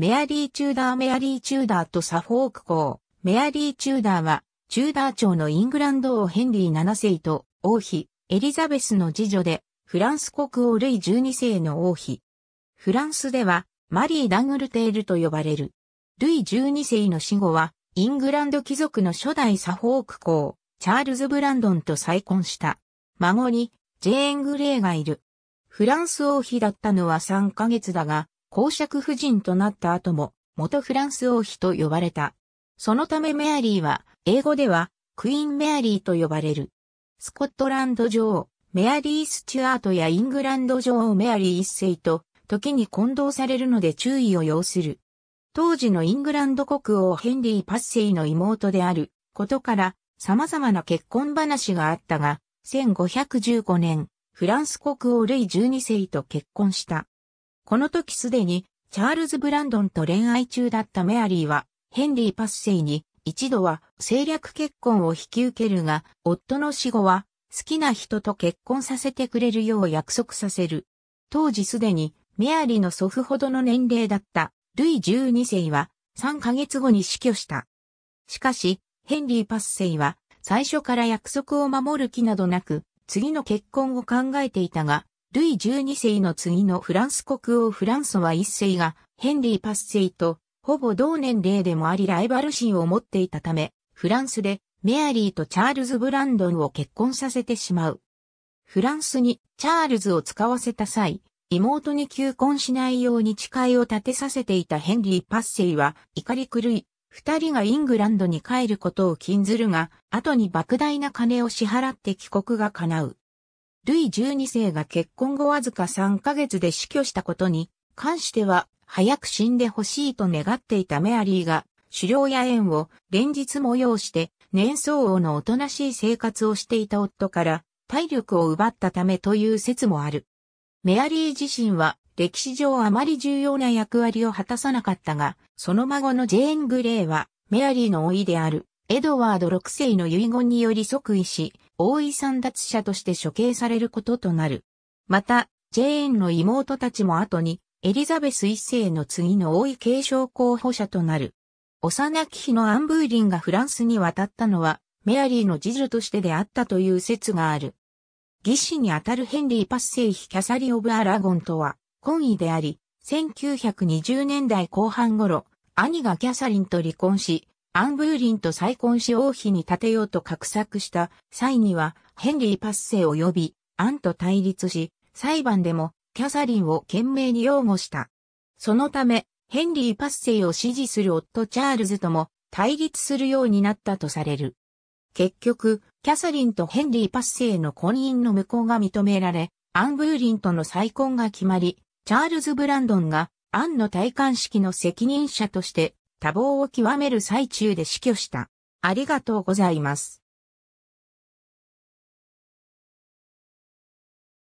メアリー・チューダーメアリー・チューダーとサフォーク校。メアリー・チューダーは、チューダー朝のイングランド王ヘンリー7世と王妃、エリザベスの次女で、フランス国王ルイ12世の王妃。フランスでは、マリー・ダングルテールと呼ばれる。ルイ12世の死後は、イングランド貴族の初代サフォーク公、チャールズ・ブランドンと再婚した。孫に、ジェーン・グレーがいる。フランス王妃だったのは3ヶ月だが、公爵夫人となった後も、元フランス王妃と呼ばれた。そのためメアリーは、英語では、クイーン・メアリーと呼ばれる。スコットランド女王、メアリー・スチュアートやイングランド女王メアリー一世と、時に混同されるので注意を要する。当時のイングランド国王ヘンリー・パッセイの妹であることから様々な結婚話があったが、1515年、フランス国王ルイ12世と結婚した。この時すでに、チャールズ・ブランドンと恋愛中だったメアリーは、ヘンリー・パッセイに、一度は政略結婚を引き受けるが、夫の死後は、好きな人と結婚させてくれるよう約束させる。当時すでに、メアリーの祖父ほどの年齢だった、ルイ12世は、3ヶ月後に死去した。しかし、ヘンリー・パッセイは、最初から約束を守る気などなく、次の結婚を考えていたが、ルイ12世の次のフランス国王フランソワ1世がヘンリー・パッセイとほぼ同年齢でもありライバル心を持っていたため、フランスでメアリーとチャールズ・ブランドンを結婚させてしまう。フランスにチャールズを使わせた際、妹に求婚しないように誓いを立てさせていたヘンリー・パッセイは怒り狂い、二人がイングランドに帰ることを禁ずるが、後に莫大な金を支払って帰国が叶う。ルイ12世が結婚後わずか3ヶ月で死去したことに関しては早く死んでほしいと願っていたメアリーが狩猟や縁を連日催して年相応のおとなしい生活をしていた夫から体力を奪ったためという説もある。メアリー自身は歴史上あまり重要な役割を果たさなかったが、その孫のジェーン・グレイはメアリーの老いであるエドワード6世の遺言により即位し、大井三脱者として処刑されることとなる。また、ジェーンの妹たちも後に、エリザベス一世の次の王位継承候補者となる。幼き日のアンブーリンがフランスに渡ったのは、メアリーの次女としてであったという説がある。義士にあたるヘンリー・パッセイヒ・キャサリ・オブ・アラゴンとは、婚意であり、1920年代後半頃、兄がキャサリンと離婚し、アン・ブーリンと再婚し王妃に立てようと画策した際にはヘンリーパッセを呼び、アンと対立し、裁判でもキャサリンを懸命に擁護した。そのため、ヘンリー・パッセイを支持する夫チャールズとも対立するようになったとされる。結局、キャサリンとヘンリー・パッセイの婚姻の無効が認められ、アン・ブーリンとの再婚が決まり、チャールズ・ブランドンがアンの戴冠式の責任者として多忙を極める最中で死去した。ありがとうございます。